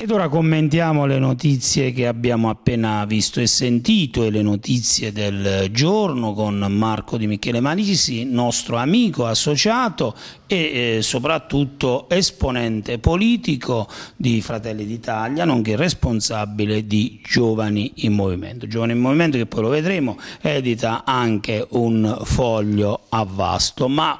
Ed ora commentiamo le notizie che abbiamo appena visto e sentito e le notizie del giorno con Marco Di Michele Manisi, nostro amico associato e eh, soprattutto esponente politico di Fratelli d'Italia, nonché responsabile di Giovani in Movimento. Giovani in Movimento che poi lo vedremo edita anche un foglio a vasto, ma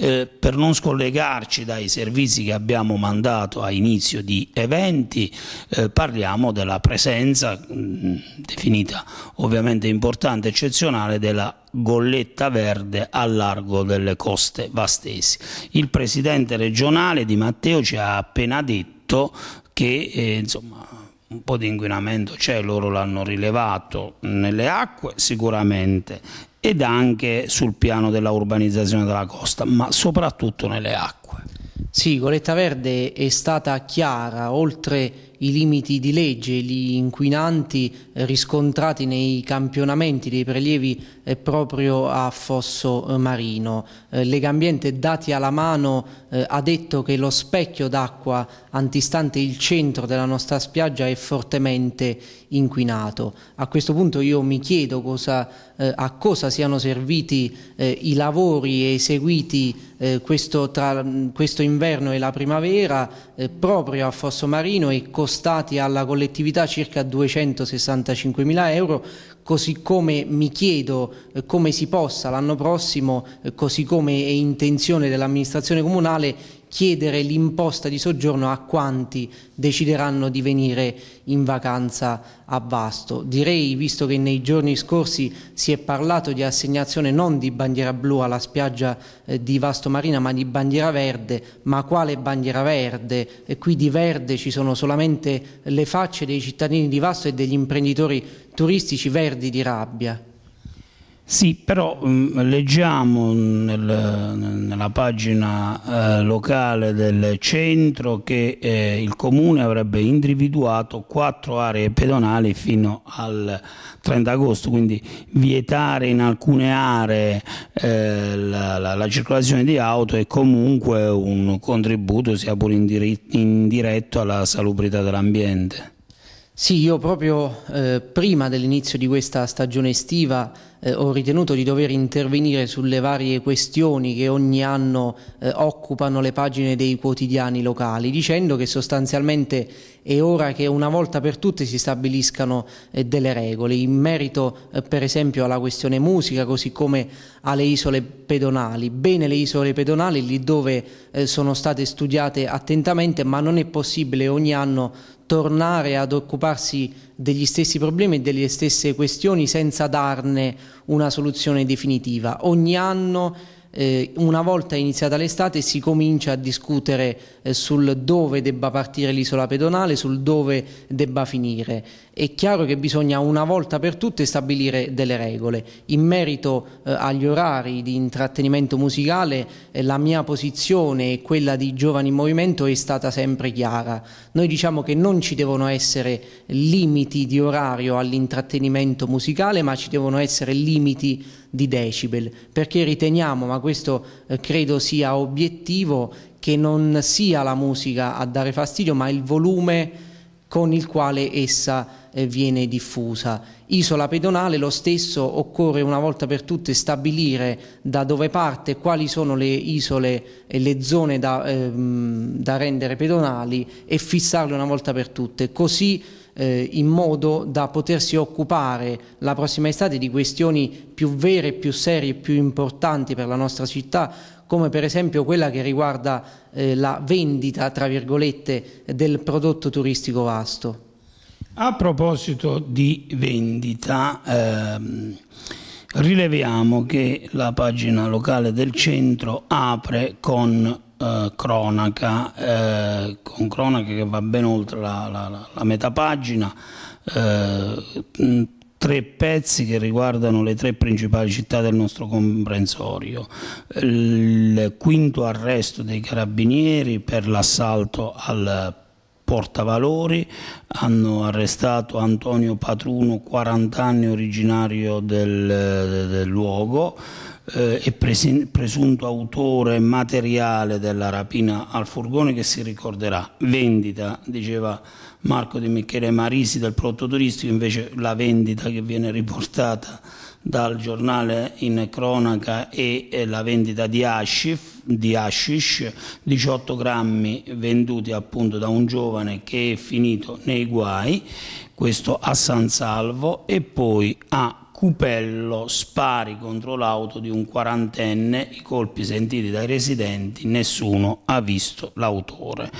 eh, per non scollegarci dai servizi che abbiamo mandato a inizio di eventi eh, parliamo della presenza mh, definita ovviamente importante, eccezionale della golletta verde a largo delle coste vastesi. Il presidente regionale di Matteo ci ha appena detto che eh, insomma un po' di inquinamento c'è, loro l'hanno rilevato nelle acque sicuramente ed anche sul piano della urbanizzazione della costa, ma soprattutto nelle acque. Sì, Goletta Verde è stata chiara, oltre i limiti di legge, gli inquinanti eh, riscontrati nei campionamenti dei prelievi eh, proprio a Fosso eh, Marino. Legambiente dati alla mano ha detto che lo specchio d'acqua antistante il centro della nostra spiaggia è fortemente inquinato. A questo punto io mi chiedo cosa, eh, a cosa siano serviti eh, i lavori eseguiti eh, questo, tra, questo, inverno e la primavera eh, proprio a Fosso Marino e costati alla collettività circa 265 mila euro, così come mi chiedo eh, come si possa l'anno prossimo, eh, così come è intenzione dell'amministrazione comunale, chiedere l'imposta di soggiorno a quanti decideranno di venire in vacanza a Vasto. Direi, visto che nei giorni scorsi si è parlato di assegnazione non di bandiera blu alla spiaggia eh, di Vasto Marina, ma di bandiera verde, ma quale bandiera verde? E qui di verde ci sono solamente le facce dei cittadini di Vasto e degli imprenditori turistici verdi di rabbia. Sì, però mh, mm, leggiamo nel, nella pagina eh, locale del centro che eh, il comune avrebbe individuato quattro aree pedonali fino al 30 agosto, quindi vietare in alcune aree eh, la, la, la, circolazione di auto è comunque un contributo, sia pure indiretto, alla salubrità dell'ambiente. Sì, io proprio eh, prima dell'inizio di questa stagione estiva eh, ho ritenuto di dover intervenire sulle varie questioni che ogni anno eh, occupano le pagine dei quotidiani locali, dicendo che sostanzialmente è ora che una volta per tutte si stabiliscano eh, delle regole, in merito eh, per esempio alla questione musica, così come alle isole pedonali. Bene le isole pedonali lì dove eh, sono state studiate attentamente, ma non è possibile ogni anno tornare ad occuparsi degli stessi problemi e delle stesse questioni senza darne una soluzione definitiva. Ogni anno eh, una volta iniziata l'estate si comincia a discutere eh, sul dove debba partire l'isola pedonale, sul dove debba finire. È chiaro che bisogna una volta per tutte stabilire delle regole. In merito eh, agli orari di intrattenimento musicale eh, la mia posizione e quella di Giovani in Movimento è stata sempre chiara. Noi diciamo che non ci devono essere limiti di orario all'intrattenimento musicale ma ci devono essere limiti di decibel, perché riteniamo, ma questo eh, credo sia obiettivo, che non sia la musica a dare fastidio, ma il volume con il quale essa eh, viene diffusa. Isola pedonale lo stesso, occorre una volta per tutte stabilire da dove parte, quali sono le isole e le zone da, ehm, da rendere pedonali e fissarle una volta per tutte, così eh, in modo da potersi occupare la prossima estate di questioni più vere, più serie, più importanti per la nostra città, come per esempio quella che riguarda eh, la vendita, tra virgolette, del prodotto turistico vasto. A proposito di vendita, ehm, rileviamo che la pagina locale del centro apre con eh, cronaca, eh, con cronaca che va ben oltre la, la, la metà pagina, eh, mm, tre pezzi che riguardano le tre principali città del nostro comprensorio, il quinto arresto dei carabinieri per l'assalto al portavalori, hanno arrestato Antonio Patruno, 40 anni originario del, del luogo, eh, e presunto autore materiale della rapina al furgone che si ricorderà. Vendita, diceva Marco Di Michele Marisi del prodotto turistico, invece la vendita che viene riportata dal giornale in cronaca e, e la vendita di hashish, di hashish, 18 grammi venduti appunto da un giovane che è finito nei guai, questo a San Salvo e poi a Cupello spari contro l'auto di un quarantenne, i colpi sentiti dai residenti, nessuno ha visto l'autore.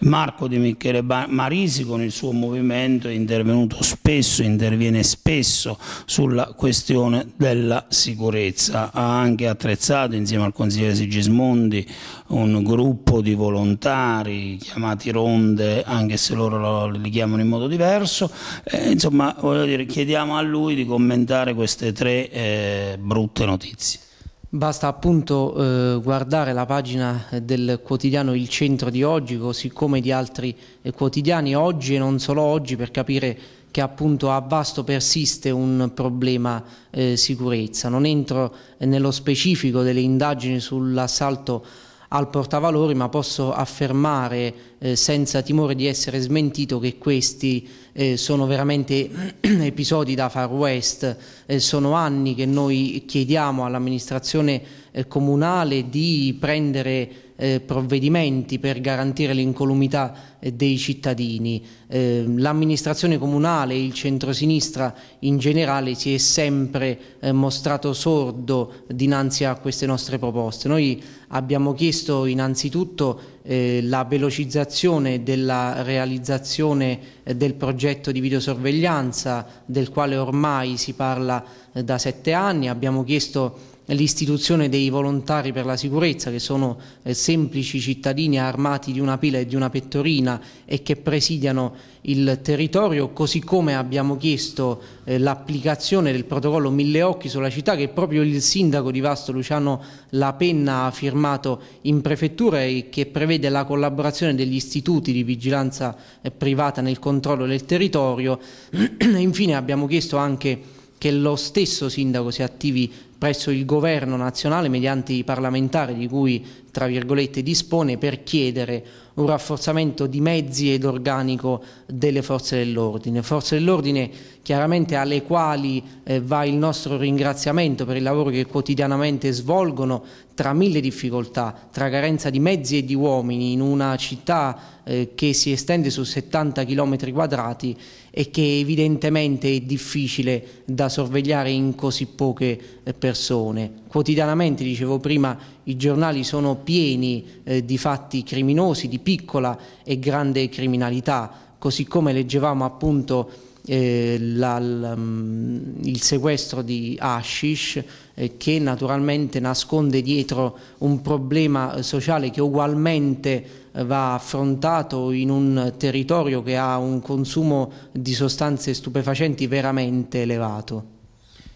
Marco Di Michele Marisi con il suo movimento è intervenuto spesso, interviene spesso sulla questione della sicurezza, ha anche attrezzato insieme al consigliere Sigismondi un gruppo di volontari chiamati ronde, anche se loro li chiamano in modo diverso. Eh, insomma, voglio dire, chiediamo a lui di commentare queste tre eh, brutte notizie. Basta appunto eh, guardare la pagina del quotidiano Il Centro di oggi, così come di altri eh, quotidiani oggi e non solo oggi, per capire che appunto a vasto persiste un problema eh, sicurezza. Non entro eh, nello specifico delle indagini sull'assalto al portavalori, ma posso affermare eh, senza timore di essere smentito che questi eh, sono veramente episodi da far west, eh, sono anni che noi chiediamo all'amministrazione eh, comunale di prendere eh, provvedimenti per garantire l'incolumità eh, dei cittadini. Eh, l'amministrazione comunale, il centrosinistra in generale si è sempre eh, mostrato sordo dinanzi a queste nostre proposte. Noi abbiamo chiesto innanzitutto eh, la velocizzazione della realizzazione eh, del progetto di videosorveglianza del quale ormai si parla da sette anni, abbiamo chiesto l'istituzione dei volontari per la sicurezza che sono eh, semplici cittadini armati di una pila e di una pettorina e che presidiano il territorio, così come abbiamo chiesto eh, l'applicazione del protocollo Mille Occhi sulla città che proprio il sindaco di Vasto Luciano La Penna ha firmato in prefettura e che prevede la collaborazione degli istituti di vigilanza eh, privata nel controllo del territorio. Infine abbiamo chiesto anche che lo stesso sindaco si attivi presso il governo nazionale mediante i parlamentari di cui tra virgolette dispone per chiedere un rafforzamento di mezzi ed organico delle forze dell'ordine. Forze dell'ordine chiaramente alle quali eh, va il nostro ringraziamento per il lavoro che quotidianamente svolgono tra mille difficoltà, tra carenza di mezzi e di uomini in una città eh, che si estende su 70 km quadrati e che evidentemente è difficile da sorvegliare in così poche eh, persone. Quotidianamente, dicevo prima, i giornali sono pieni eh, di fatti criminosi, di piccola e grande criminalità, così come leggevamo appunto eh, la, la, mm, il sequestro di Ashish eh, che naturalmente nasconde dietro un problema eh, sociale che ugualmente va affrontato in un territorio che ha un consumo di sostanze stupefacenti veramente elevato.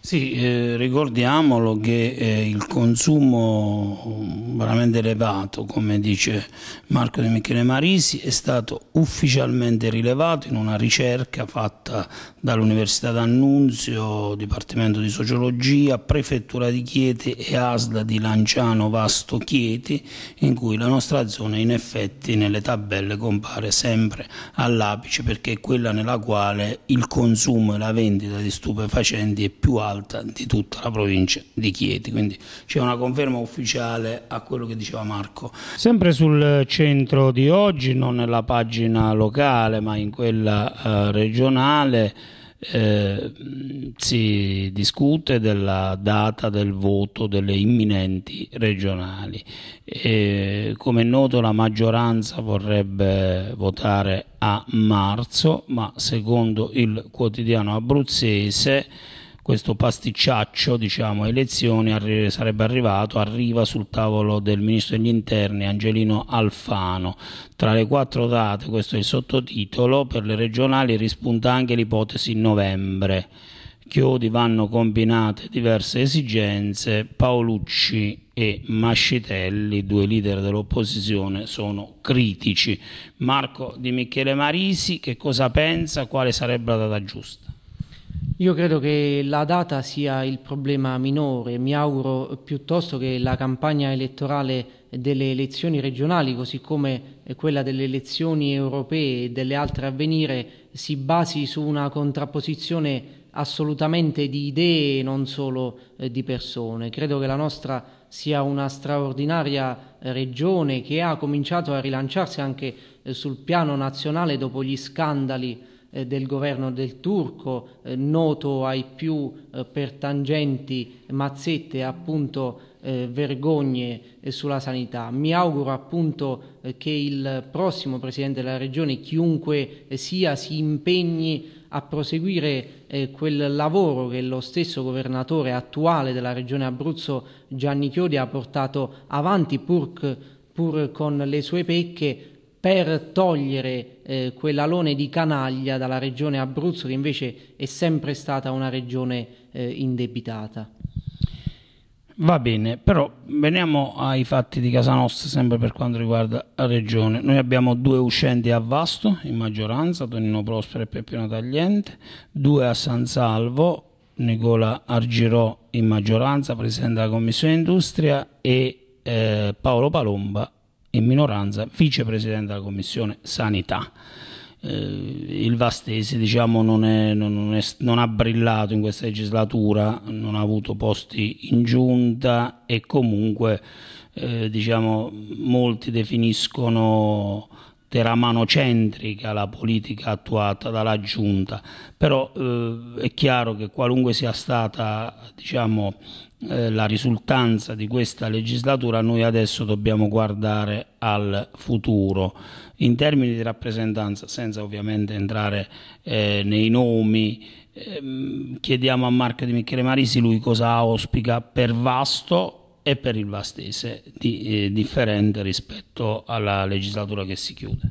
Sì, eh, ricordiamolo che eh, il consumo mm, veramente elevato, come dice Marco Di Michele Marisi, è stato ufficialmente rilevato in una ricerca fatta dall'Università d'Annunzio, Dipartimento di Sociologia, Prefettura di Chieti e ASDA di Lanciano Vasto Chieti, in cui la nostra zona in effetti nelle tabelle compare sempre all'apice perché è quella nella quale il consumo e la vendita di stupefacenti è più alto alta di tutta la provincia di Chieti, quindi c'è una conferma ufficiale a quello che diceva Marco. Sempre sul centro di oggi, non nella pagina locale ma in quella eh, regionale, eh, si discute della data del voto delle imminenti regionali. E, come è noto la maggioranza vorrebbe votare a marzo, ma secondo il quotidiano abruzzese questo pasticciaccio, diciamo, elezioni arri sarebbe arrivato, arriva sul tavolo del ministro degli interni Angelino Alfano. Tra le quattro date, questo è il sottotitolo, per le regionali rispunta anche l'ipotesi novembre. Chiodi vanno combinate diverse esigenze, Paolucci e Mascitelli, due leader dell'opposizione, sono critici. Marco Di Michele Marisi, che cosa pensa? Quale sarebbe la data giusta? Io credo che la data sia il problema minore, mi auguro piuttosto che la campagna elettorale delle elezioni regionali, così come quella delle elezioni europee e delle altre a venire, si basi su una contrapposizione assolutamente di idee e non solo eh, di persone. Credo che la nostra sia una straordinaria eh, regione che ha cominciato a rilanciarsi anche eh, sul piano nazionale dopo gli scandali eh, del governo del turco, eh, noto ai più eh, per tangenti, mazzette e appunto eh, vergogne eh, sulla sanità. Mi auguro appunto che il prossimo Presidente della Regione, chiunque sia, si impegni a proseguire eh, quel lavoro che lo stesso governatore attuale della regione Abruzzo Gianni Chiodi ha portato avanti pur, pur con le sue pecche per togliere eh, quell'alone di canaglia dalla regione Abruzzo che invece è sempre stata una regione eh, indebitata. Va bene, però veniamo ai fatti di casa nostra sempre per quanto riguarda la regione. Noi abbiamo due uscenti a Vasto in maggioranza, Tonino Prospero e Peppino Tagliente, due a San Salvo, Nicola Argirò in maggioranza, Presidente della Commissione Industria e eh, Paolo Palomba in minoranza, vicepresidente della Commissione Sanità. Eh, il Vastesi diciamo, non, è, non, è, non, ha brillato in questa legislatura, non ha avuto posti in giunta e comunque eh, diciamo, molti definiscono era manocentrica la politica attuata dalla giunta, però eh, è chiaro che qualunque sia stata diciamo, eh, la risultanza di questa legislatura, noi adesso dobbiamo guardare al futuro in termini di rappresentanza, senza ovviamente entrare eh, nei nomi. Ehm, chiediamo a Marco Di Michele Marisi lui cosa auspica per vasto e per il Vastese di, eh, differente rispetto alla legislatura che si chiude?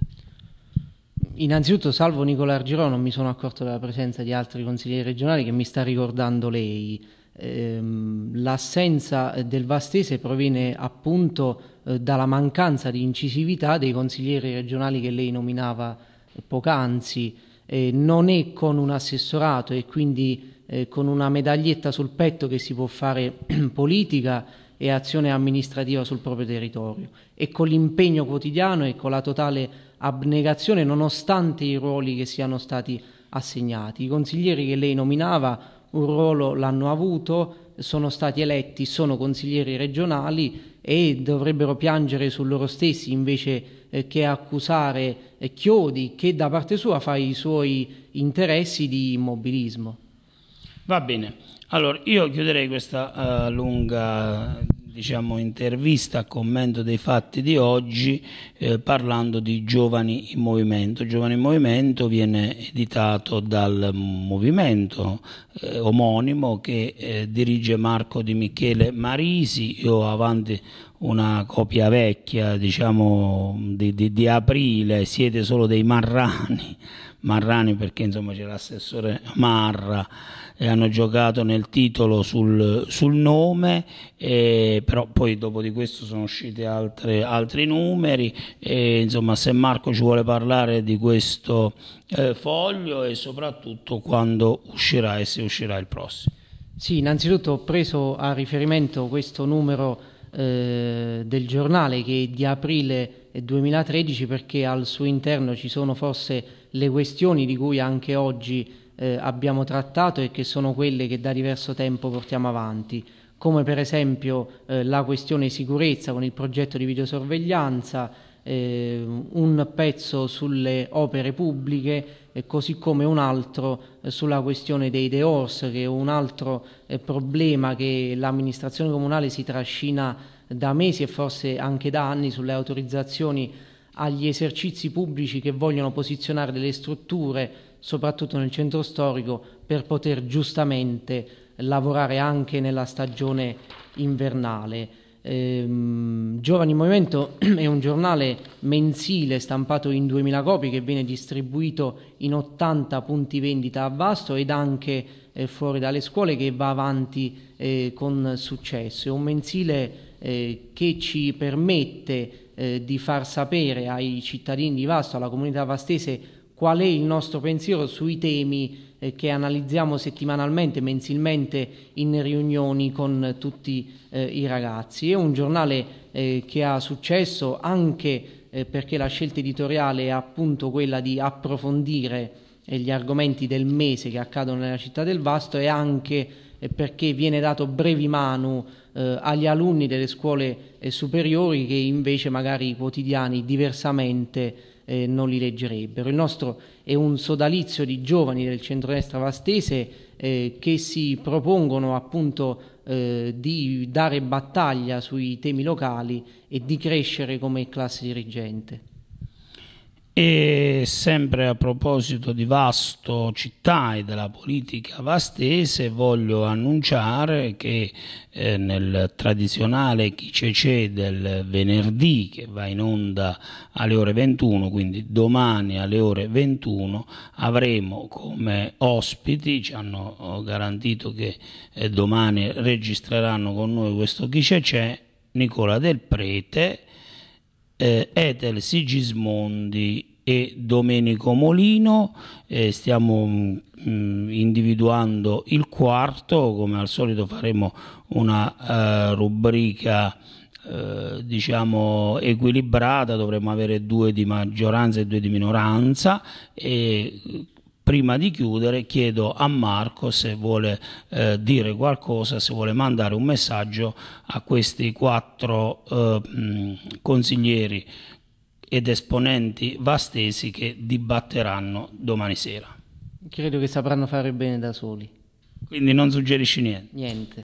Innanzitutto salvo Nicola Argirò, non mi sono accorto della presenza di altri consiglieri regionali che mi sta ricordando lei. Ehm, l'assenza eh, del Vastese proviene appunto eh, dalla mancanza di incisività dei consiglieri regionali che lei nominava eh, poc'anzi. Eh, non è con un assessorato e quindi eh, con una medaglietta sul petto che si può fare politica e azione amministrativa sul proprio territorio e con l'impegno quotidiano e con la totale abnegazione nonostante i ruoli che siano stati assegnati. I consiglieri che lei nominava un ruolo l'hanno avuto, sono stati eletti, sono consiglieri regionali e dovrebbero piangere su loro stessi invece eh, che accusare eh, Chiodi che da parte sua fa i suoi interessi di immobilismo. Va bene. Allora, io chiuderei questa uh, lunga diciamo, intervista, commento dei fatti di oggi, eh, parlando di Giovani in Movimento. Giovani in Movimento viene editato dal movimento eh, omonimo che eh, dirige Marco Di Michele Marisi. Io ho avanti una copia vecchia, diciamo, di, di, di aprile, siete solo dei marrani Marrani perché insomma c'era l'assessore Marra e hanno giocato nel titolo sul, sul nome e, però poi dopo di questo sono usciti altre, altri numeri e insomma se Marco ci vuole parlare di questo eh, foglio e soprattutto quando uscirà e se uscirà il prossimo sì innanzitutto ho preso a riferimento questo numero eh, del giornale che è di aprile 2013 perché al suo interno ci sono forse le questioni di cui anche oggi eh, abbiamo trattato e che sono quelle che da diverso tempo portiamo avanti, come per esempio eh, la questione sicurezza con il progetto di videosorveglianza, eh, un pezzo sulle opere pubbliche eh, così come un altro eh, sulla questione dei deors che è un altro eh, problema che l'amministrazione comunale si trascina da mesi e forse anche da anni sulle autorizzazioni agli esercizi pubblici che vogliono posizionare delle strutture soprattutto nel centro storico per poter giustamente lavorare anche nella stagione invernale. Ehm, Giovani in Movimento è un giornale mensile stampato in 2000 copie che viene distribuito in 80 punti vendita a Vasto ed anche eh, fuori dalle scuole che va avanti eh, con successo. È un mensile eh, che ci permette eh, di far sapere ai cittadini di Vasto, alla comunità vastese, qual è il nostro pensiero sui temi eh, che analizziamo settimanalmente, mensilmente in riunioni con tutti eh, i ragazzi. È un giornale eh, che ha successo anche eh, perché la scelta editoriale è appunto quella di approfondire eh, gli argomenti del mese che accadono nella città del Vasto e anche perché viene dato brevi mano agli alunni delle scuole superiori che invece magari i quotidiani diversamente eh, non li leggerebbero. Il nostro è un sodalizio di giovani del centrodestra vastese eh, che si propongono appunto eh, di dare battaglia sui temi locali e di crescere come classe dirigente. E sempre a proposito di Vasto Città e della politica vastese, voglio annunciare che eh, nel tradizionale Chi Chicecè del venerdì, che va in onda alle ore 21, quindi domani alle ore 21, avremo come ospiti, ci hanno garantito che eh, domani registreranno con noi questo Chi Chicecè, Nicola Del Prete, eh, Ethel Sigismondi e Domenico Molino, eh, stiamo mh, mm, individuando il quarto, come al solito faremo una uh, rubrica eh, diciamo equilibrata dovremmo avere due di maggioranza e due di minoranza e prima di chiudere chiedo a Marco se vuole eh, dire qualcosa, se vuole mandare un messaggio a questi quattro eh, consiglieri ed esponenti vastesi che dibatteranno domani sera. Credo che sapranno fare bene da soli. Quindi non suggerisci niente? Niente.